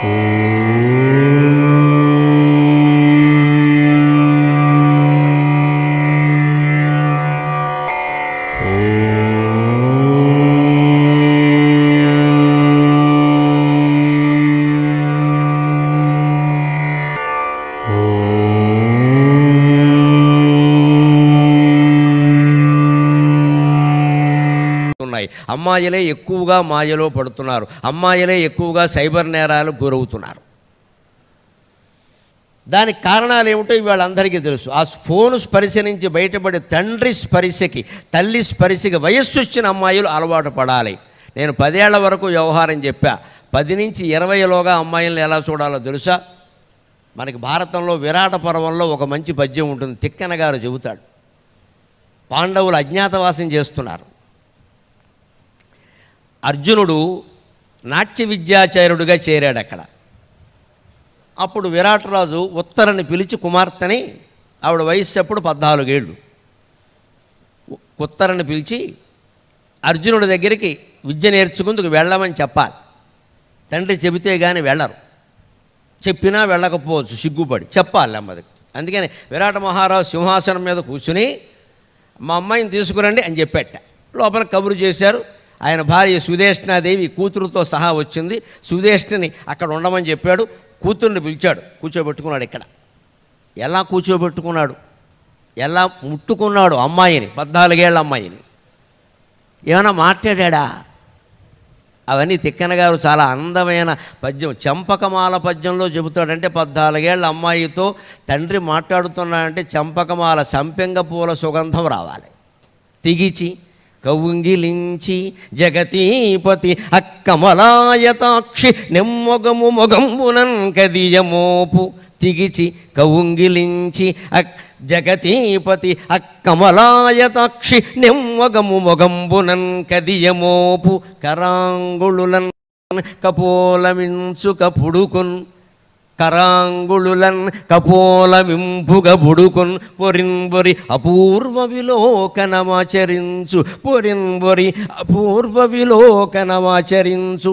Hey. అమ్మాయిలే ఎక్కువగా మాయలో పడుతున్నారు అమ్మాయిలే ఎక్కువగా సైబర్ నేరాలు గురవుతున్నారు దానికి కారణాలు ఏమిటో ఇవాళ అందరికీ తెలుసు ఆ ఫోను స్పరిశ నుంచి బయటపడే తండ్రి స్పరిశకి తల్లి స్పరిశకి వయస్సు వచ్చిన అమ్మాయిలు అలవాటు పడాలి నేను పదేళ్ల వరకు వ్యవహారం చెప్పా పది నుంచి ఇరవైలోగా అమ్మాయిలను ఎలా చూడాలో తెలుసా మనకి భారతంలో విరాట పర్వంలో ఒక మంచి పద్యం ఉంటుంది తిక్కన గారు చెబుతాడు పాండవులు అజ్ఞాతవాసం చేస్తున్నారు అర్జునుడు నాట్య విద్యాచార్యుడుగా చేరాడు అక్కడ అప్పుడు విరాటరాజు ఉత్తరని పిలిచి కుమార్తెని ఆవిడ వయస్సు అప్పుడు పద్నాలుగేళ్ళు ఉత్తరని పిలిచి అర్జునుడి దగ్గరికి విద్య నేర్చుకుందుకు వెళ్ళమని చెప్పాలి తండ్రి చెబితే కానీ వెళ్ళరు చెప్పినా వెళ్ళకపోవచ్చు సిగ్గుపడి చెప్పాలి అమ్మది అందుకని విరాట మహారాజు సింహాసనం మీద కూర్చుని మా అమ్మాయిని తీసుకురండి అని చెప్పేట లోపల కబురు చేశారు ఆయన భార్య సుదేష్ణాదేవి కూతురుతో సహా వచ్చింది సుదేష్ణని అక్కడ ఉండమని చెప్పాడు కూతుర్ని పిలిచాడు కూర్చోబెట్టుకున్నాడు ఇక్కడ ఎలా కూర్చోబెట్టుకున్నాడు ఎలా ముట్టుకున్నాడు అమ్మాయిని పద్నాలుగేళ్ల అమ్మాయిని ఏమైనా మాట్లాడా అవన్నీ తిక్కన గారు చాలా అందమైన పద్యం చంపకమాల పద్యంలో చెబుతాడంటే పద్నాలుగేళ్ల అమ్మాయితో తండ్రి మాట్లాడుతున్నాడంటే చంపకమాల సంపెంగ పూల సుగంధం రావాలి తిగిచి కౌంగిలించి జగతీపతి అక్కమలాయతాక్షి నెమ్మొగము మొగంబునం కదియమోపు తిగిచి కౌంగిలించి అక్ జగతీపతి అక్కమలాయతాక్షి నెమ్మొగము మొగంబునన్ కదియమోపు కరాంగుళులన్ కపోలమించు కపుడుకున్ కరాంగుళులన్ కపోలమింపుగ బుడుకున్ పొరింబొరి అపూర్వ విలోకనమాచరించు పొరింబొరి అపూర్వ విలోకనమాచరించు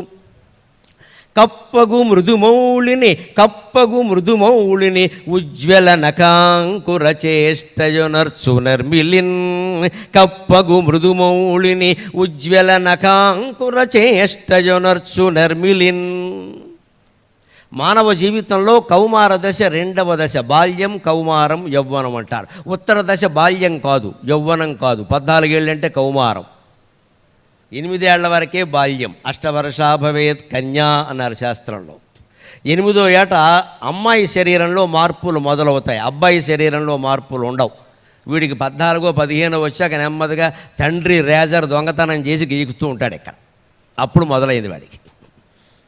కప్పగు మృదుమౌళిని కప్పగు మృదుమౌళిని ఉజ్వల నకాంకుర చేష్టయునర్చు నర్మిలిన్ కప్పగు మృదుమౌళిని ఉజ్వల నకాంకుర చేష్టయునర్చు నర్మిలిన్ మానవ జీవితంలో కౌమార దశ రెండవ దశ బాల్యం కౌమారం యవ్వనం అంటారు ఉత్తర దశ బాల్యం కాదు యవ్వనం కాదు పద్నాలుగేళ్ళంటే కౌమారం ఎనిమిదేళ్ల వరకే బాల్యం అష్టవర్షాభవేత్ కన్యా అన్నారు శాస్త్రంలో ఎనిమిదో ఏట అమ్మాయి శరీరంలో మార్పులు మొదలవుతాయి అబ్బాయి శరీరంలో మార్పులు ఉండవు వీడికి పద్నాలుగో పదిహేనో వచ్చాక నెమ్మదిగా తండ్రి రేజర్ దొంగతనం చేసి గీకుతూ ఉంటాడు ఇక్కడ అప్పుడు మొదలైంది వాడికి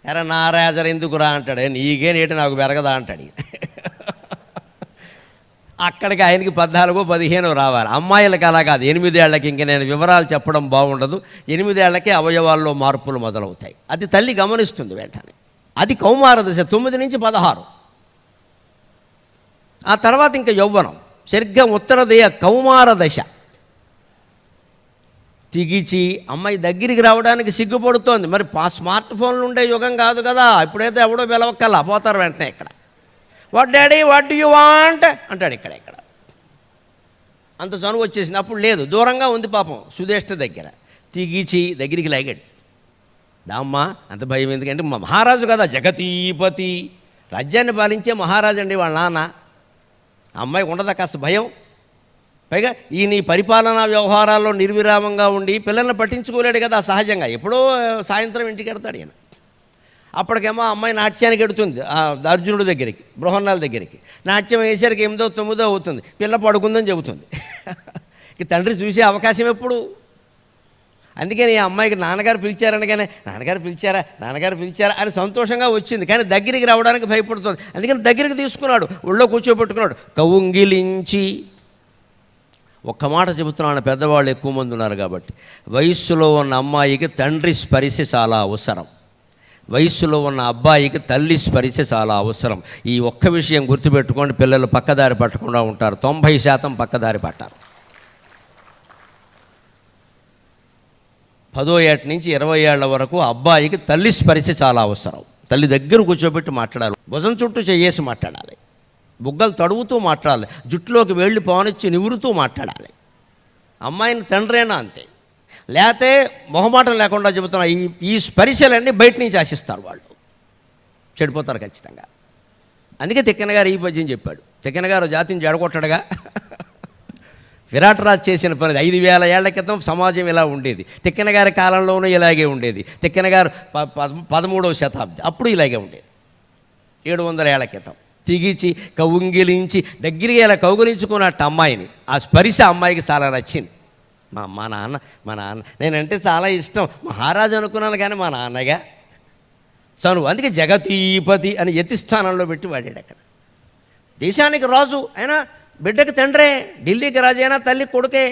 ఎరా నారాజర ఎందుకురా అంటాడు నేటి నాకు పెరగదా అంటాడు అక్కడికి ఆయనకి పద్నాలుగో పదిహేను రావాలి అమ్మాయిలకి అలా కాదు ఎనిమిదేళ్లకి ఇంక నేను వివరాలు చెప్పడం బాగుండదు ఎనిమిదేళ్లకే అవయవాల్లో మార్పులు మొదలవుతాయి అది తల్లి గమనిస్తుంది వెంటనే అది కౌమార దశ తొమ్మిది నుంచి పదహారు ఆ తర్వాత ఇంకా యౌవనం సరిగ్గా ఉత్తరదేయ కౌమార దశ తిగిచి అమ్మాయి దగ్గరికి రావడానికి సిగ్గుపడుతోంది మరి పా స్మార్ట్ ఫోన్లు ఉండే యుగం కాదు కదా ఇప్పుడైతే ఎవడో పిలవక్కల పోతారు వెంటనే ఇక్కడ what daddy what do you want అంటాడు ఇక్కడ ఇక్కడ అంత చనువు వచ్చేసింది అప్పుడు లేదు దూరంగా ఉంది పాపం సుధేష్ట దగ్గర తిగిచి దగ్గరికి లాగాడు దామ్మా అంత భయం ఎందుకంటే మహారాజు కదా జగతీపతి రాజ్యాన్ని పాలించే మహారాజు అండి వాళ్ళ నాన్న అమ్మాయికి ఉండదా కాస్త భయం పైగా ఈ నీ పరిపాలనా వ్యవహారాల్లో నిర్విరామంగా ఉండి పిల్లల్ని పట్టించుకోలేడు కదా సహజంగా ఎప్పుడో సాయంత్రం ఇంటికి వెడతాడు ఈయన అప్పటికేమో అమ్మాయి నాట్యానికి ఎడుతుంది అర్జునుడి దగ్గరికి బృహన్నాల దగ్గరికి నాట్యం వేసరికి ఎనిమిదో తొమ్మిదో అవుతుంది పిల్ల పడుకుందని చెబుతుంది ఇక తండ్రి చూసే అవకాశం ఎప్పుడు అందుకని ఈ అమ్మాయికి నాన్నగారు పిలిచారనగానే నాన్నగారు పిలిచారా నాన్నగారు పిలిచారా అని సంతోషంగా వచ్చింది కానీ దగ్గరికి రావడానికి భయపడుతుంది అందుకని దగ్గరికి తీసుకున్నాడు ఒళ్ళో కూర్చోబెట్టుకున్నాడు కౌంగిలించి ఒక్క మాట చెబుతున్నాను పెద్దవాళ్ళు ఎక్కువ మంది ఉన్నారు కాబట్టి వయస్సులో ఉన్న అమ్మాయికి తండ్రి స్పరిశ చాలా అవసరం వయస్సులో ఉన్న అబ్బాయికి తల్లి స్పరిశ చాలా అవసరం ఈ ఒక్క విషయం గుర్తుపెట్టుకోండి పిల్లలు పక్కదారి పట్టకుండా ఉంటారు తొంభై శాతం పక్కదారి పట్టారు పదో ఏట నుంచి ఇరవై ఏళ్ల వరకు అబ్బాయికి తల్లి స్పరిశ చాలా అవసరం తల్లి దగ్గర కూర్చోబెట్టి మాట్లాడాలి భుజం చుట్టూ చేసి మాట్లాడాలి బుగ్గలు తడువుతూ మాట్లాడాలి జుట్టులోకి వెళ్ళి పోనిచ్చి నివురుతూ మాట్లాడాలి అమ్మాయిని తండ్రైనా అంతే లేకపోతే మొహమాటం లేకుండా చెబుతున్న ఈ ఈ స్పరిశలన్నీ బయట నుంచి ఆశిస్తారు వాళ్ళు చెడిపోతారు ఖచ్చితంగా అందుకే తిక్కన గారు ఈ పద్యం చెప్పాడు తిక్కన గారు జాతిని జడగొట్టడుగా విరాటరాజు చేసిన పని ఐదు వేల ఏళ్ల క్రితం సమాజం ఇలా ఉండేది తిక్కన గారి కాలంలోనూ ఇలాగే ఉండేది తిక్కన గారు పదమూడవ శతాబ్ది అప్పుడు ఇలాగే ఉండేది ఏడు వందల ఏళ్ల క్రితం తెగిచి కౌంగిలించి దగ్గరికి ఇలా కౌగులించుకున్నట్టు అమ్మాయిని ఆ స్పరిశ అమ్మాయికి చాలా నచ్చింది మా అమ్మ నాన్న మా నాన్న నేనంటే చాలా ఇష్టం మహారాజు అనుకున్నాను కానీ మా నాన్నగా చను అందుకే జగతీపతి అని యతి స్థానంలో పెట్టి వాడాడు అక్కడ దేశానికి రాజు అయినా బిడ్డకి తండ్రే ఢిల్లీకి రాజు అయినా తల్లి కొడుకే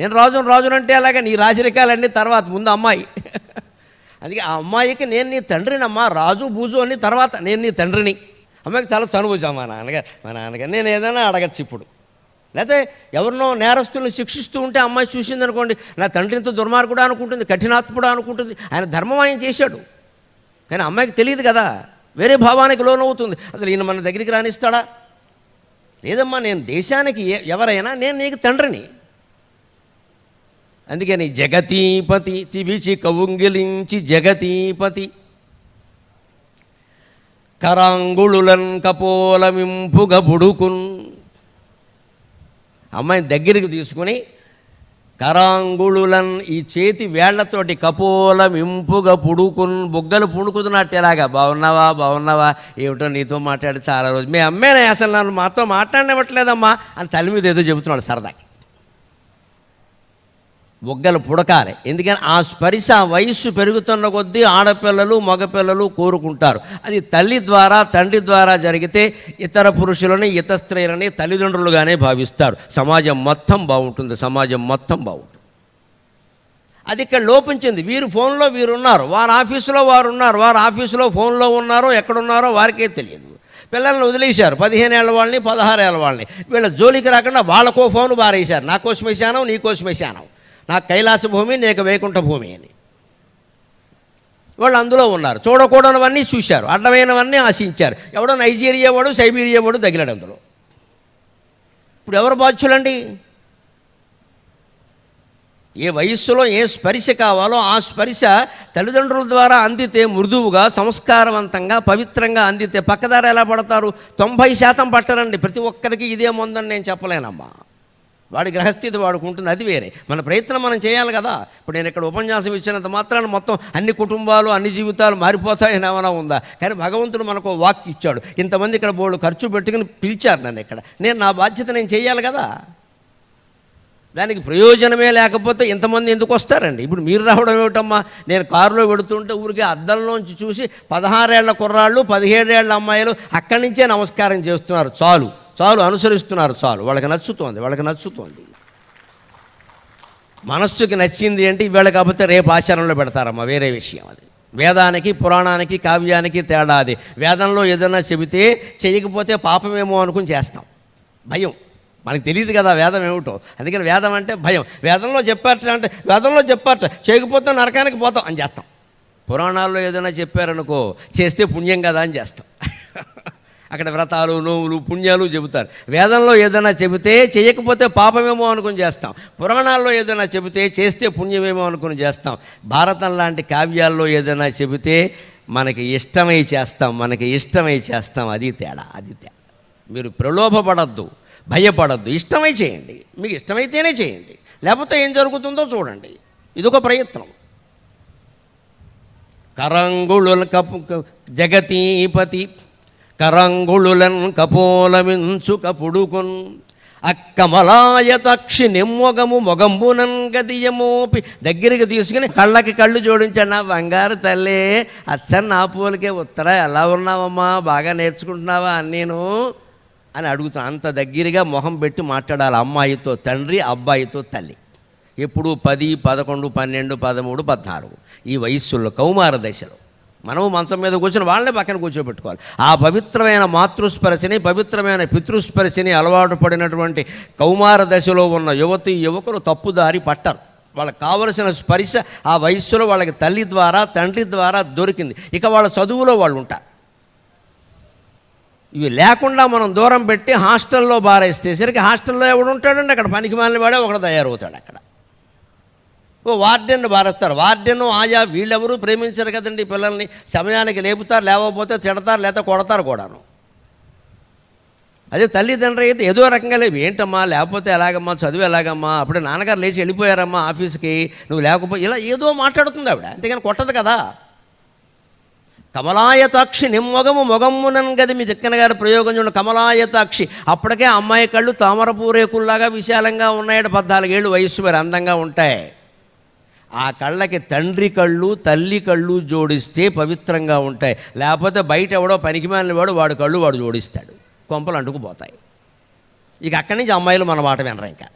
నేను రాజును రాజును అంటే అలాగే నీ రాజరికాలన్నీ తర్వాత ముందు అమ్మాయి అందుకే ఆ అమ్మాయికి నేను నీ తండ్రినమ్మా రాజు బూజు అని తర్వాత నేను నీ తండ్రిని అమ్మాయికి చాలా చనువుచాం మా నాన్నగారు మా నాన్నగారు నేను ఏదైనా అడగచ్చు ఇప్పుడు లేకపోతే ఎవరినో నేరస్తులను శిక్షిస్తూ ఉంటే అమ్మాయి చూసింది అనుకోండి నా తండ్రి ఇంత దుర్మార్గుడు అనుకుంటుంది కఠినాత్ముడు అనుకుంటుంది ఆయన ధర్మం ఆయన చేశాడు కానీ అమ్మాయికి తెలియదు కదా వేరే భావానికి లోనవుతుంది అసలు ఈయన మన దగ్గరికి రాణిస్తాడా లేదమ్మా నేను దేశానికి ఎవరైనా నేను నీకు తండ్రిని అందుకని జగతీపతి తివిచి కవుంగిలించి జగతీపతి కరాంగుళులన్ కపోలమింపుగా బుడుకున్ అమ్మాయిని దగ్గరికి తీసుకుని కరాంగుళులన్ ఈ చేతి వేళ్లతోటి కపోలమింపుగా పుడుకున్ బుగ్గలు పుణుకుతున్నట్టు ఇలాగా బాగున్నావా బాగున్నావా ఏమిటో నీతో మాట్లాడి చాలా రోజు మీ అమ్మేనే అసలు నన్ను మాతో మాట్లాడనివ్వట్లేదమ్మా అని తల్లి మీద ఏదో చెబుతున్నాడు సరదాకి ఒగ్గలు పుడకాలి ఎందుకని ఆ స్పరిశ వయస్సు పెరుగుతున్న కొద్దీ ఆడపిల్లలు మగపిల్లలు కోరుకుంటారు అది తల్లి ద్వారా తండ్రి ద్వారా జరిగితే ఇతర పురుషులని ఇతర స్త్రీలని తల్లిదండ్రులుగానే భావిస్తారు సమాజం మొత్తం బాగుంటుంది సమాజం మొత్తం బాగుంటుంది అది ఇక్కడ లోపించింది వీరు ఫోన్లో వీరున్నారు వారు ఆఫీసులో వారు ఉన్నారు వారు ఆఫీసులో ఫోన్లో ఉన్నారో ఎక్కడున్నారో వారికే తెలియదు పిల్లల్ని వదిలేశారు పదిహేను ఏళ్ళ వాళ్ళని పదహారు ఏళ్ళ వాళ్ళని వీళ్ళ జోలికి రాకుండా వాళ్ళకో ఫోన్ బారేశారు నా కోసం నీ కోసం నా కైలాస భూమి నీకు వైకుంఠ భూమి అని వాళ్ళు అందులో ఉన్నారు చూడకూడనివన్నీ చూశారు అడ్డమైనవన్నీ ఆశించారు ఎవడో నైజీరియా వాడు సైబీరియా వాడు తగిలాడు అందులో ఇప్పుడు ఎవరు బాధ్యులండి ఏ వయస్సులో ఏ స్పరిశ కావాలో ఆ స్పరిశ తల్లిదండ్రుల ద్వారా అందితే మృదువుగా సంస్కారవంతంగా పవిత్రంగా అందితే పక్కదారు ఎలా పడతారు తొంభై శాతం పట్టరండి ప్రతి ఒక్కరికి ఇదే ముందని నేను చెప్పలేనమ్మా వాడి గ్రహస్థితి వాడుకుంటుంది అది వేరే మన ప్రయత్నం మనం చేయాలి కదా ఇప్పుడు నేను ఇక్కడ ఉపన్యాసం ఇచ్చినంత మాత్రాన మొత్తం అన్ని కుటుంబాలు అన్ని జీవితాలు మారిపోతాయని ఏమైనా ఉందా కానీ భగవంతుడు మనకు వాక్ ఇచ్చాడు ఇంతమంది ఇక్కడ బోళ్ళు ఖర్చు పెట్టుకుని పిలిచారు నన్ను ఇక్కడ నేను నా బాధ్యత నేను చేయాలి కదా దానికి ప్రయోజనమే లేకపోతే ఇంతమంది ఎందుకు వస్తారండి ఇప్పుడు మీరు రావడం ఏమిటమ్మా నేను కారులో పెడుతుంటే ఊరికే అద్దంలోంచి చూసి పదహారేళ్ల కుర్రాళ్ళు పదిహేడేళ్ల అమ్మాయిలు అక్కడి నుంచే నమస్కారం చేస్తున్నారు చాలు చాలు అనుసరిస్తున్నారు చాలు వాళ్ళకి నచ్చుతోంది వాళ్ళకి నచ్చుతోంది మనస్సుకి నచ్చింది అంటే ఇవాళ కాకపోతే రేపు ఆచరణలో పెడతారమ్మా వేరే విషయం అది వేదానికి పురాణానికి కావ్యానికి తేడా అది వేదంలో ఏదైనా చెబితే చేయకపోతే పాపమేమో అనుకుని చేస్తాం భయం మనకు తెలియదు కదా వేదం ఏమిటో అందుకని వేదం అంటే భయం వేదంలో చెప్పారట అంటే వేదంలో చెప్పారట చేయకపోతే నరకానికి పోతాం అని చేస్తాం పురాణాల్లో ఏదైనా చెప్పారనుకో చేస్తే పుణ్యం కదా అని చేస్తాం అక్కడ వ్రతాలు నోవులు పుణ్యాలు చెబుతారు వేదంలో ఏదైనా చెబితే చేయకపోతే పాపమేమో అనుకుని చేస్తాం పురాణాల్లో ఏదైనా చెబితే చేస్తే పుణ్యమేమో అనుకుని చేస్తాం భారతం లాంటి కావ్యాల్లో ఏదైనా చెబితే మనకి ఇష్టమై చేస్తాం మనకి ఇష్టమై చేస్తాం అది తేడా అది తేడా మీరు ప్రలోభపడద్దు భయపడద్దు ఇష్టమై చేయండి మీకు ఇష్టమైతేనే చేయండి లేకపోతే ఏం జరుగుతుందో చూడండి ఇదొక ప్రయత్నం కరంగుళుల కప్పు జగతీపతి కరంగుళులన్ కపోలమించు కపుడుకున్ అక్కమలాయతక్షి నిమ్మొగము మొగంబునన్ గదియమోపి దగ్గరికి తీసుకుని కళ్ళకి కళ్ళు జోడించాడు నా బంగారు తల్లి అచ్చన్ నా పూలకే ఉత్తర ఎలా ఉన్నావమ్మా బాగా నేర్చుకుంటున్నావా నేను అని అడుగుతాను అంత దగ్గరగా మొహం పెట్టి మాట్లాడాలి అమ్మాయితో తండ్రి అబ్బాయితో తల్లి ఎప్పుడు పది పదకొండు పన్నెండు పదమూడు పద్నాలుగు ఈ వయస్సుల్లో కౌమార దశలో మనము మంచం మీద కూర్చొని వాళ్ళని పక్కన కూర్చోబెట్టుకోవాలి ఆ పవిత్రమైన మాతృస్పర్శని పవిత్రమైన పితృస్పర్శని అలవాటు పడినటువంటి కౌమార దశలో ఉన్న యువతి యువకులు తప్పుదారి పట్టరు వాళ్ళకి కావలసిన స్పరిశ ఆ వయస్సులో వాళ్ళకి తల్లి ద్వారా తండ్రి ద్వారా దొరికింది ఇక వాళ్ళ చదువులో వాళ్ళు ఉంటారు ఇవి లేకుండా మనం దూరం పెట్టి హాస్టల్లో బారేసేసరికి హాస్టల్లో ఎవడు ఉంటాడండి అక్కడ పనికి మాలిన వాడే ఒకడు తయారవుతాడు అక్కడ ఓ వార్డెన్ బారేస్తారు వార్డెన్ ఆయా వీళ్ళెవరూ ప్రేమించరు కదండి పిల్లల్ని సమయానికి లేపుతారు లేకపోతే తిడతారు లేకపోతే కొడతారు కూడాను అదే తల్లిదండ్రులు అయితే ఏదో రకంగా లేవు ఏంటమ్మా లేకపోతే ఎలాగమ్మా చదువు ఎలాగమ్మా అప్పుడే నాన్నగారు లేచి వెళ్ళిపోయారమ్మా ఆఫీస్కి నువ్వు లేకపోతే ఇలా ఏదో మాట్లాడుతుంది ఆవిడ అంతేగాని కొట్టదు కదా కమలాయతాక్షి నిమ్మొగము మొగమ్మునన్ గది మీ చిక్కన గారి ప్రయోగం చూడండి కమలాయతాక్షి అప్పటికే అమ్మాయి కళ్ళు తామరపూరేకుల్లాగా విశాలంగా ఉన్నాయట పద్నాలుగేళ్ళు వయస్సు మరి అందంగా ఉంటాయి ఆ కళ్ళకి తండ్రి కళ్ళు తల్లి కళ్ళు జోడిస్తే పవిత్రంగా ఉంటాయి లేకపోతే బయట ఎవడో పనికిమాలిన వాడు వాడు కళ్ళు వాడు జోడిస్తాడు కొంపలు అంటుకుపోతాయి ఇక అక్కడి నుంచి అమ్మాయిలు మన మాట వినరు ఇంకా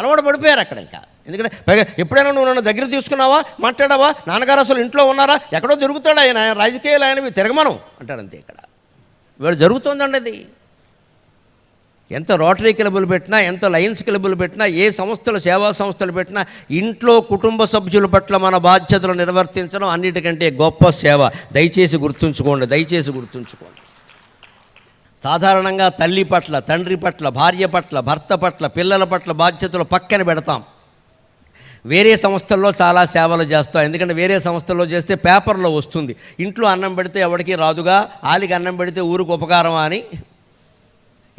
అలవాటు పడిపోయారు అక్కడ ఇంకా ఎందుకంటే పైగా ఎప్పుడైనా నువ్వు నన్ను దగ్గర తీసుకున్నావా మాట్లాడావా నాన్నగారు అసలు ఇంట్లో ఉన్నారా ఎక్కడో తిరుగుతాడు ఆయన రాజకీయాలు ఆయనవి తిరగమను అంటారు అంతే ఇక్కడ వీళ్ళు జరుగుతుందండి అది ఎంత రోటరీ క్లబ్బులు పెట్టినా ఎంత లయన్స్ క్లబ్బులు పెట్టినా ఏ సంస్థలు సేవా సంస్థలు పెట్టినా ఇంట్లో కుటుంబ సభ్యుల పట్ల మన బాధ్యతలు నిర్వర్తించడం అన్నిటికంటే గొప్ప సేవ దయచేసి గుర్తుంచుకోండి దయచేసి గుర్తుంచుకోండి సాధారణంగా తల్లి పట్ల తండ్రి పట్ల భార్య పట్ల భర్త పట్ల పిల్లల పట్ల బాధ్యతలు పక్కన పెడతాం వేరే సంస్థల్లో చాలా సేవలు చేస్తాం ఎందుకంటే వేరే సంస్థల్లో చేస్తే పేపర్లో వస్తుంది ఇంట్లో అన్నం పెడితే ఎవరికి రాదుగా ఆలికి అన్నం పెడితే ఊరికి ఉపకారమా అని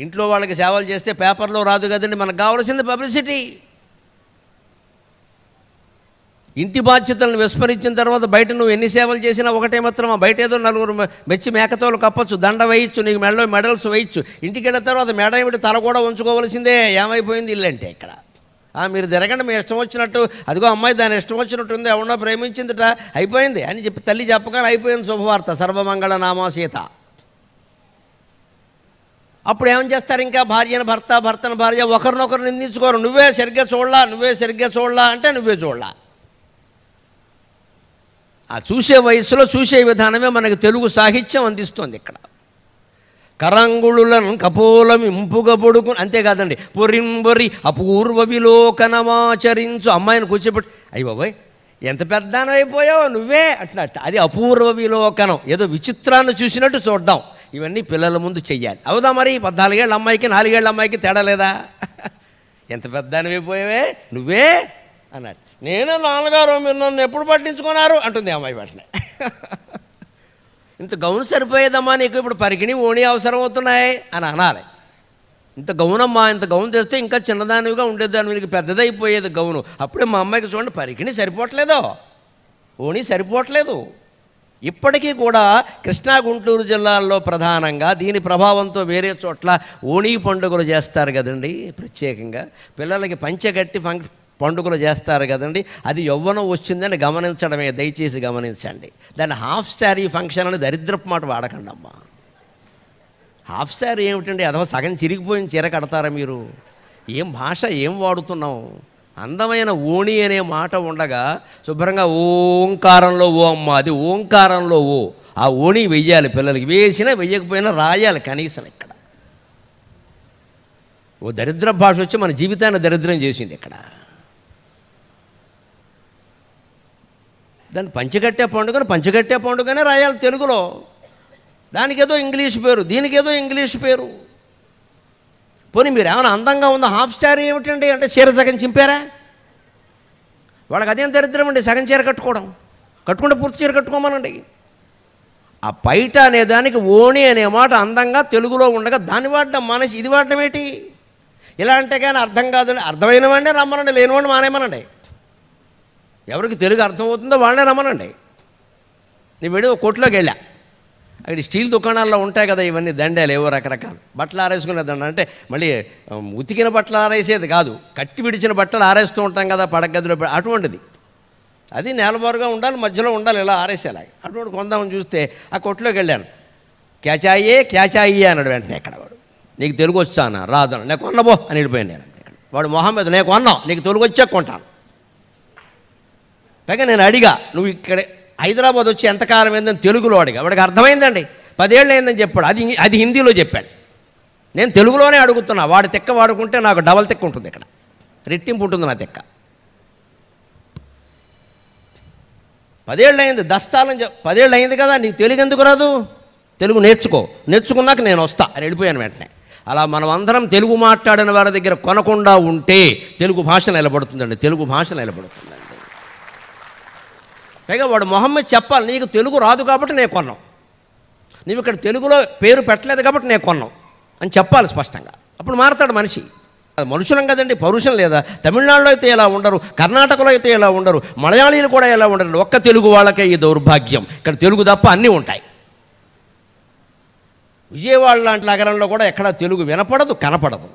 ఇంట్లో వాళ్ళకి సేవలు చేస్తే పేపర్లో రాదు కదండి మనకు కావాల్సింది పబ్లిసిటీ ఇంటి బాధ్యతలను విస్మరించిన తర్వాత బయట నువ్వు ఎన్ని సేవలు చేసినా ఒకటే మాత్రం బయట ఏదో నలుగురు మెచ్చి మేకతోలు కప్పచ్చు దండ వేయచ్చు నీకు మెడలో మెడల్స్ వేయచ్చు ఇంటికి వెళ్ళిన తర్వాత మెడ ఏమిటి తల కూడా ఉంచుకోవలసిందే ఏమైపోయింది ఇల్లంటే ఇక్కడ మీరు తిరగండి మీ ఇష్టం వచ్చినట్టు అదిగో అమ్మాయి దాని ఇష్టం వచ్చినట్టు ఉంది ఎవడో ప్రేమించిందిట అయిపోయింది అని చెప్పి తల్లి చెప్పగానే అయిపోయింది శుభవార్త సర్వమంగళ నామా సీత అప్పుడు ఏమని చేస్తారు ఇంకా భార్యను భర్త భర్తను భార్య ఒకరినొకరు నిందించుకోరు నువ్వే సరిగ్గా చూడలా నువ్వే సరిగ్గా చూడలా అంటే నువ్వే చూడలా ఆ చూసే వయసులో చూసే విధానమే మనకు తెలుగు సాహిత్యం అందిస్తుంది ఇక్కడ కరంగుళులను ఇంపుగా పొడుకు అంతేకాదండి పొరింబొరి అపూర్వ విలోకనమాచరించు అమ్మాయిని కూర్చోబెట్టి అయ్యి బాబోయ్ ఎంత పెద్దానైపోయావు నువ్వే అట్లా అది అపూర్వ విలోకనం ఏదో విచిత్రాన్ని చూసినట్టు చూద్దాం ఇవన్నీ పిల్లల ముందు చెయ్యాలి అవుదా మరి పద్నాలుగేళ్ళ అమ్మాయికి నాలుగేళ్ళ అమ్మాయికి తేడా లేదా ఎంత పెద్ద పోయావే నువ్వే అన్నాడు నేను నాన్నగారు మీరు నన్ను ఎప్పుడు పట్టించుకున్నారు అంటుంది అమ్మాయి వెంటనే ఇంత గౌన్ సరిపోయేదమ్మా నీకు ఇప్పుడు పరికిణి ఓణి అవసరం అవుతున్నాయి అని అనాలి ఇంత గౌనమ్మా ఇంత గౌన్ తెస్తే ఇంకా చిన్నదానివిగా ఉండేదాన్ని మీకు పెద్దదైపోయేది గౌను అప్పుడే మా అమ్మాయికి చూడండి పరికిణి సరిపోవట్లేదో ఓణి సరిపోవట్లేదు ఇప్పటికీ కూడా కృష్ణా గుంటూరు జిల్లాల్లో ప్రధానంగా దీని ప్రభావంతో వేరే చోట్ల ఓణీ పండుగలు చేస్తారు కదండి ప్రత్యేకంగా పిల్లలకి పంచగట్టి ఫంక్ పండుగలు చేస్తారు కదండి అది యవ్వనం వచ్చిందని గమనించడమే దయచేసి గమనించండి దాన్ని హాఫ్ శారీ ఫంక్షన్ అని దరిద్రపు మాట వాడకండి అమ్మా హాఫ్ శారీ ఏమిటండి అదో సగం చిరిగిపోయిన చీర కడతారా మీరు ఏం భాష ఏం వాడుతున్నాం అందమైన ఓణి అనే మాట ఉండగా శుభ్రంగా ఓంకారంలో ఓ అమ్మ అది ఓంకారంలో ఓ ఆ ఓణి వెయ్యాలి పిల్లలకి వేసినా వెయ్యకపోయినా రాయాలి కనీసం ఇక్కడ ఓ దరిద్ర భాష వచ్చి మన జీవితాన్ని దరిద్రం చేసింది ఇక్కడ దాన్ని పంచగట్టే పండుగను పంచగట్టే పండుగనే రాయాలి తెలుగులో దానికేదో ఇంగ్లీష్ పేరు దీనికేదో ఇంగ్లీష్ పేరు పోనీ మీరు ఏమైనా అందంగా ఉందో హాఫ్ శారీ ఏమిటండి అంటే చీర సగం చింపారా వాళ్ళకి అదేం దరిద్రం అండి సగం చీర కట్టుకోవడం కట్టుకుంటే పూర్తి చీర కట్టుకోమనండి ఆ పైట అనే దానికి ఓణి అనే మాట అందంగా తెలుగులో ఉండగా దాన్ని వాడడం మానేసి ఇది వాడడం ఏంటి ఇలా అంటే కానీ అర్థం కాదు అర్థమైన వాడినే రమ్మనండి లేనివాడిని మానేమనండి ఎవరికి తెలుగు అర్థమవుతుందో వాళ్ళనే రమ్మనండి నేను వెళ్ళి ఒక కోట్లోకి వెళ్ళా అక్కడ స్టీల్ దుకాణాల్లో ఉంటాయి కదా ఇవన్నీ దండాలు ఏవో రకరకాలు బట్టలు ఆరేసుకునే దండ అంటే మళ్ళీ ఉతికిన బట్టలు ఆరేసేది కాదు కట్టి విడిచిన బట్టలు ఆరేస్తూ ఉంటాం కదా పడగదిలో అటువంటిది అది నేలబారుగా ఉండాలి మధ్యలో ఉండాలి ఇలా ఆరేసేలా అటువంటి కొందామని చూస్తే ఆ కొట్లోకి వెళ్ళాను క్యాచాయే క్యాచాయే అన్నాడు వెంటనే ఇక్కడ వాడు నీకు తెలుగు వచ్చానా రాదను నేను కొన్నబో అని వెళ్ళిపోయాను నేను అంతే వాడు మొహమ్మద్ నేను కొన్నావు నీకు తెలుగు వచ్చే కొంటాను పైగా నేను అడిగా నువ్వు ఇక్కడే హైదరాబాద్ వచ్చి ఎంతకాలం ఏందని తెలుగులో అడిగా వాడికి అర్థమైందండి పదేళ్ళు అయిందని చెప్పాడు అది అది హిందీలో చెప్పాడు నేను తెలుగులోనే అడుగుతున్నా వాడి తెక్క వాడుకుంటే నాకు డబల్ తెక్క ఉంటుంది ఇక్కడ రెట్టింపు ఉంటుంది నా తెక్క పదేళ్ళు అయింది దస్తాలని పదేళ్ళు అయింది కదా నీకు తెలుగు ఎందుకు రాదు తెలుగు నేర్చుకో నేర్చుకున్నాక నేను వస్తా అని వెళ్ళిపోయాను వెంటనే అలా మనం అందరం తెలుగు మాట్లాడిన వారి దగ్గర కొనకుండా ఉంటే తెలుగు భాష నిలబడుతుందండి తెలుగు భాష నిలబడుతుందండి పైగా వాడు మొహమ్మద్ చెప్పాలి నీకు తెలుగు రాదు కాబట్టి నేను కొన్నాం నువ్వు ఇక్కడ తెలుగులో పేరు పెట్టలేదు కాబట్టి నేను కొన్నాం అని చెప్పాలి స్పష్టంగా అప్పుడు మారతాడు మనిషి అది మనుషులం కదండి పౌరుషం లేదా తమిళనాడులో అయితే ఇలా ఉండరు కర్ణాటకలో అయితే ఇలా ఉండరు మలయాళీలు కూడా ఇలా ఉండరు ఒక్క తెలుగు వాళ్ళకే ఈ దౌర్భాగ్యం ఇక్కడ తెలుగు తప్ప అన్నీ ఉంటాయి విజయవాడ లాంటి నగరంలో కూడా ఎక్కడ తెలుగు వినపడదు కనపడదు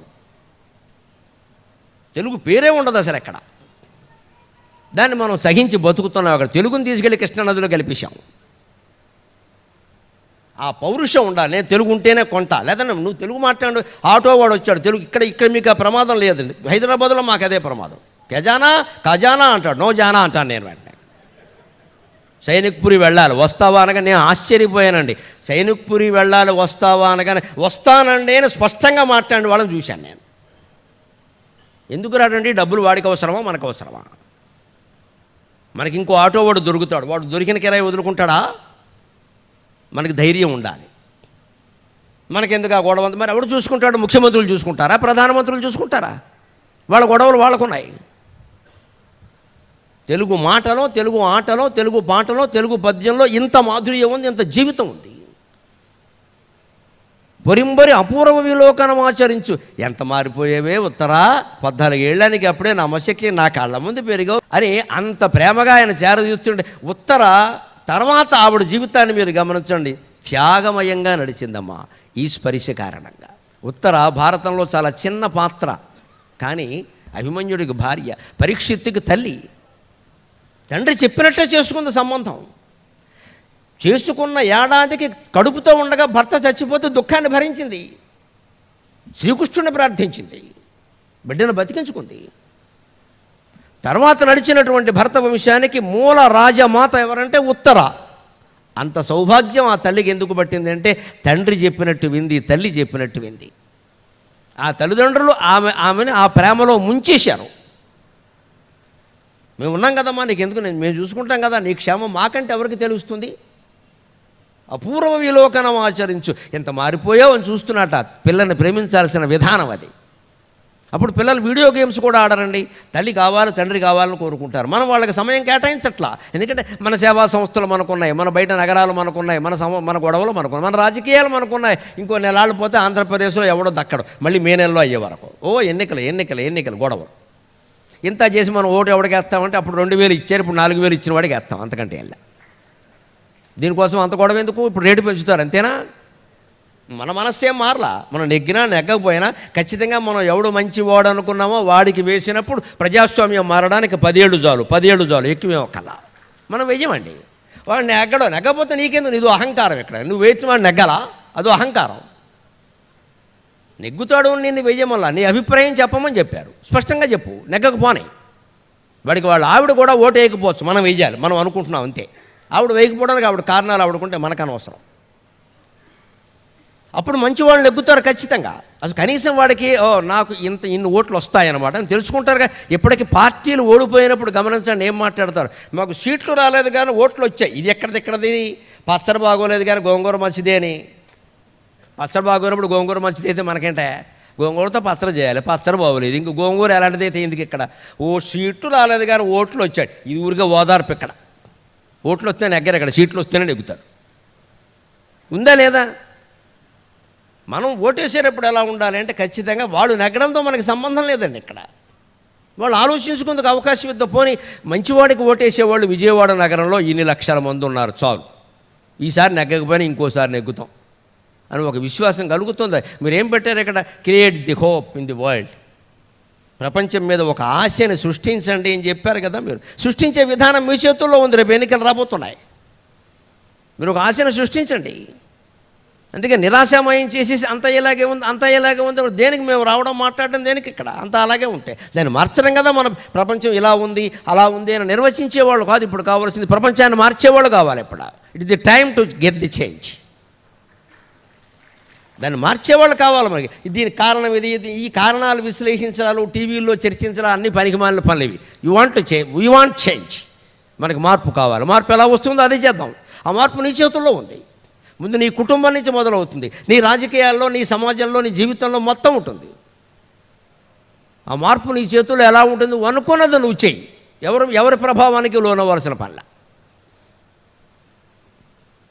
తెలుగు పేరే ఉండదు అసలు ఎక్కడ దాన్ని మనం సహించి బతుకుతున్నాం అక్కడ తెలుగుని తీసుకెళ్ళి కృష్ణానదిలో కల్పించాం ఆ పౌరుషం ఉండాలి నేను తెలుగు ఉంటేనే కొంట లేదన్నా నువ్వు తెలుగు మాట్లాడు ఆటో వాడు వచ్చాడు తెలుగు ఇక్కడ ఇక్కడ మీకు ఆ ప్రమాదం లేదు హైదరాబాద్లో మాకు అదే ప్రమాదం ఖజానా ఖజానా అంటాడు నో జానా అంటాను నేను వెంటనే సైనిక్పురి వెళ్ళాలి వస్తావా అనగా నేను ఆశ్చర్యపోయానండి సైనిక్పురి వెళ్ళాలి వస్తావా అనగానే వస్తానండి అని స్పష్టంగా మాట్లాడి వాళ్ళని చూశాను నేను ఎందుకు రాడండి డబ్బులు వాడికి అవసరమా మనకు అవసరమా మనకి ఇంకో ఆటో వాడు దొరుకుతాడు వాడు దొరికిన కిరాయి వదులుకుంటాడా మనకి ధైర్యం ఉండాలి మనకెందుకు ఆ గొడవ మరి ఎవరు చూసుకుంటాడు ముఖ్యమంత్రులు చూసుకుంటారా ప్రధానమంత్రులు చూసుకుంటారా వాళ్ళ గొడవలు వాళ్ళకున్నాయి తెలుగు మాటలో తెలుగు ఆటలో తెలుగు పాటలో తెలుగు పద్యంలో ఇంత మాధుర్యం ఉంది ఇంత జీవితం ఉంది పొరింబరి అపూర్వ విలోకనం ఆచరించు ఎంత మారిపోయేవే ఉత్తరా పద్నాలుగేళ్ళనికి అప్పుడే నా నా కళ్ళ ముందు పెరిగావు అని అంత ప్రేమగా ఆయన చూస్తుండే ఉత్తర తర్వాత ఆవిడ జీవితాన్ని మీరు గమనించండి త్యాగమయంగా నడిచిందమ్మా ఈ స్పరిశ కారణంగా ఉత్తర భారతంలో చాలా చిన్న పాత్ర కానీ అభిమన్యుడికి భార్య పరీక్షిత్తుకి తల్లి తండ్రి చెప్పినట్లే చేసుకుంది సంబంధం చేసుకున్న ఏడాదికి కడుపుతో ఉండగా భర్త చచ్చిపోతే దుఃఖాన్ని భరించింది శ్రీకృష్ణుని ప్రార్థించింది బిడ్డను బతికించుకుంది తర్వాత నడిచినటువంటి భర్త వంశానికి మూల రాజమాత ఎవరంటే ఉత్తర అంత సౌభాగ్యం ఆ తల్లికి ఎందుకు పట్టింది అంటే తండ్రి చెప్పినట్టు వింది తల్లి చెప్పినట్టు వింది ఆ తల్లిదండ్రులు ఆమె ఆమెని ఆ ప్రేమలో ముంచేశారు మేము ఉన్నాం కదమ్మా నీకు ఎందుకు నేను మేము చూసుకుంటాం కదా నీ క్షేమం మాకంటే ఎవరికి తెలుస్తుంది అపూర్వ విలోకనం ఆచరించు ఎంత మారిపోయావు అని చూస్తున్నట పిల్లని ప్రేమించాల్సిన విధానం అది అప్పుడు పిల్లలు వీడియో గేమ్స్ కూడా ఆడరండి తల్లి కావాలి తండ్రి కావాలని కోరుకుంటారు మనం వాళ్ళకి సమయం కేటాయించట్లా ఎందుకంటే మన సేవా సంస్థలు మనకున్నాయి మన బయట నగరాలు మనకున్నాయి మన సమ మన గొడవలు మనకున్నాయి మన రాజకీయాలు మనకున్నాయి ఇంకో నెలాళ్ళు పోతే ఆంధ్రప్రదేశ్లో ఎవడో దక్కడు మళ్ళీ మే నెలలో అయ్యే వరకు ఓ ఎన్నికలు ఎన్నికలు ఎన్నికలు గొడవలు ఇంత చేసి మనం ఓటు ఎవడికి వేస్తామంటే అప్పుడు రెండు వేలు ఇచ్చారు ఇప్పుడు నాలుగు వేలు ఇచ్చిన వాడికి వేస్తాం అంతకంటే వెళ్ళా దీనికోసం అంత గొడవ ఎందుకు ఇప్పుడు రేటు పెంచుతారు అంతేనా మన మనస్సేం మారలా మనం నెగ్గినా నెగ్గకపోయినా ఖచ్చితంగా మనం ఎవడు మంచి వాడు అనుకున్నామో వాడికి వేసినప్పుడు ప్రజాస్వామ్యం మారడానికి పదేళ్ళు చాలు పదేళ్ళు చాలు ఎక్కువే కల మనం వెయ్యమండి వాడు నెగ్గడం నెగ్గపోతే నీకేందు నీదో అహంకారం ఇక్కడ నువ్వు వేసిన వాడు నెగ్గలా అదో అహంకారం నెగ్గుతాడు నేను వెయ్యమల్లా నీ అభిప్రాయం చెప్పమని చెప్పారు స్పష్టంగా చెప్పు నెగ్గకపోనాయి వాడికి వాళ్ళ ఆవిడ కూడా ఓటు వేయకపోవచ్చు మనం వెయ్యాలి మనం అనుకుంటున్నాం అంతే ఆవిడ వేయకపోవడానికి ఆవిడ కారణాలు ఆవిడకుంటే మనకు అనవసరం అప్పుడు మంచి వాళ్ళు ఎగ్గుతారు ఖచ్చితంగా అది కనీసం వాడికి ఓ నాకు ఇంత ఇన్ని ఓట్లు వస్తాయన్నమాట అని తెలుసుకుంటారుగా ఇప్పటికీ పార్టీలు ఓడిపోయినప్పుడు గమనించండి ఏం మాట్లాడతారు మాకు సీట్లు రాలేదు కానీ ఓట్లు వచ్చాయి ఇది ఎక్కడిది ఎక్కడది పచ్చడి బాగోలేదు కానీ గోంగూర మంచిదే అని పచ్చడి బాగోనప్పుడు గోంగూర మంచిది అయితే మనకేంటే గోంగూరతో పచ్చడి చేయాలి పచ్చడి బాగోలేదు ఇంక గోంగూర ఎలాంటిది అయితే ఇందుకు ఇక్కడ ఓ సీట్లు రాలేదు కానీ ఓట్లు వచ్చాయి ఇది ఊరిగా ఓదార్పు ఇక్కడ ఓట్లు వస్తే ఎగ్గరు అక్కడ సీట్లు వస్తేనే నెగ్గుతారు ఉందా లేదా మనం ఓటేసేటప్పుడు ఎలా ఉండాలి అంటే ఖచ్చితంగా వాళ్ళు నెగ్గడంతో మనకి సంబంధం లేదండి ఇక్కడ వాళ్ళు ఆలోచించుకుందుకు అవకాశం ఇద్దరు పోని మంచివాడికి ఓటేసేవాళ్ళు విజయవాడ నగరంలో ఇన్ని లక్షల మంది ఉన్నారు చాలు ఈసారి నెగ్గకపోయినా ఇంకోసారి నెగ్గుతాం అని ఒక విశ్వాసం కలుగుతుంది మీరేం పెట్టారు ఇక్కడ create the hope in the world ప్రపంచం మీద ఒక ఆశని సృష్టించండి అని చెప్పారు కదా మీరు సృష్టించే విధానం మీ చేతుల్లో ఉంది రేపు ఎన్నికలు రాబోతున్నాయి మీరు ఒక ఆశను సృష్టించండి అందుకే నిరాశమయం చేసేసి అంత ఇలాగే ఉంది అంత ఇలాగే ఉంది దేనికి మేము రావడం మాట్లాడడం దేనికి ఇక్కడ అంత అలాగే ఉంటాయి దాన్ని మార్చడం కదా మనం ప్రపంచం ఇలా ఉంది అలా ఉంది అని నిర్వచించేవాళ్ళు కాదు ఇప్పుడు కావాల్సింది ప్రపంచాన్ని మార్చేవాళ్ళు కావాలి ఇప్పుడు it is the time to get the change దాన్ని మార్చేవాళ్ళు కావాలి మనకి దీని కారణం ఇది ఈ కారణాలు విశ్లేషించడాలు టీవీల్లో చర్చించడం అన్ని మాలిన పనులు ఇవి you want change you want change మనకి మార్పు కావాలి మార్పు ఎలా వస్తుందో అదే చేద్దాం ఆ మార్పు నీ చేతుల్లో ఉంది ముందు నీ కుటుంబం నుంచి మొదలవుతుంది నీ రాజకీయాల్లో నీ సమాజంలో నీ జీవితంలో మొత్తం ఉంటుంది ఆ మార్పు నీ చేతుల్లో ఎలా ఉంటుంది అనుకున్నది నువ్వు చెయ్యి ఎవరు ఎవరి ప్రభావానికి లోనవలసిన పనుల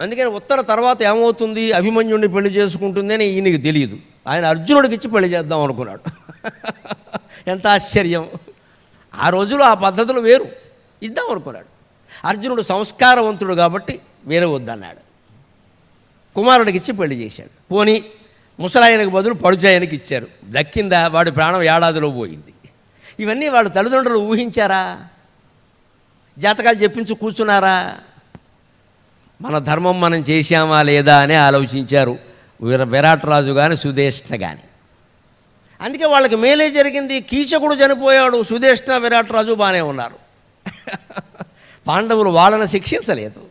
అందుకని ఉత్తర తర్వాత ఏమవుతుంది అభిమన్యుడిని పెళ్లి చేసుకుంటుంది అని ఈయనకి తెలియదు ఆయన అర్జునుడికి ఇచ్చి పెళ్లి చేద్దాం అనుకున్నాడు ఎంత ఆశ్చర్యం ఆ రోజులో ఆ పద్ధతులు వేరు ఇద్దాం అనుకున్నాడు అర్జునుడు సంస్కారవంతుడు కాబట్టి వేరే వద్దన్నాడు కుమారుడికి ఇచ్చి పెళ్లి చేశాడు పోని ముసలాయనకు బదులు పడుచాయనకి ఇచ్చారు దక్కిందా వాడి ప్రాణం ఏడాదిలో పోయింది ఇవన్నీ వాడు తల్లిదండ్రులు ఊహించారా జాతకాలు చెప్పించి కూర్చున్నారా మన ధర్మం మనం చేశామా లేదా అని ఆలోచించారు విరాట్ రాజు కానీ సుధేష్ణ కానీ అందుకే వాళ్ళకి మేలే జరిగింది కీచకుడు చనిపోయాడు సుధేష్ణ విరాట్ రాజు బాగానే ఉన్నారు పాండవులు వాళ్ళని శిక్షించలేదు